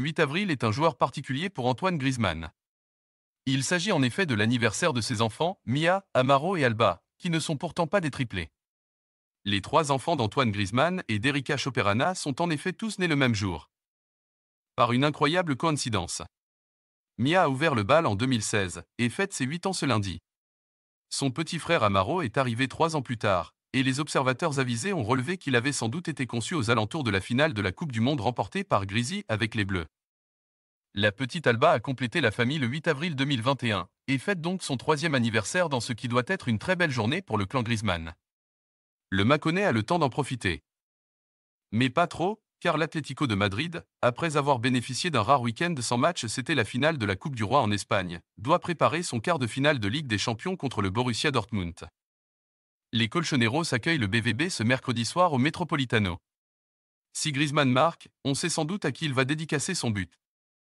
8 avril est un joueur particulier pour Antoine Griezmann. Il s'agit en effet de l'anniversaire de ses enfants, Mia, Amaro et Alba, qui ne sont pourtant pas des triplés. Les trois enfants d'Antoine Griezmann et d'Erika Choperana sont en effet tous nés le même jour. Par une incroyable coïncidence. Mia a ouvert le bal en 2016 et fête ses 8 ans ce lundi. Son petit frère Amaro est arrivé trois ans plus tard, et les observateurs avisés ont relevé qu'il avait sans doute été conçu aux alentours de la finale de la Coupe du Monde remportée par Grisi avec les Bleus. La petite Alba a complété la famille le 8 avril 2021, et fête donc son troisième anniversaire dans ce qui doit être une très belle journée pour le clan Griezmann. Le Mâconnais a le temps d'en profiter. Mais pas trop, car l'Atlético de Madrid, après avoir bénéficié d'un rare week-end sans match, c'était la finale de la Coupe du Roi en Espagne, doit préparer son quart de finale de Ligue des Champions contre le Borussia Dortmund les Colchoneros accueillent le BVB ce mercredi soir au Metropolitano. Si Griezmann marque, on sait sans doute à qui il va dédicacer son but.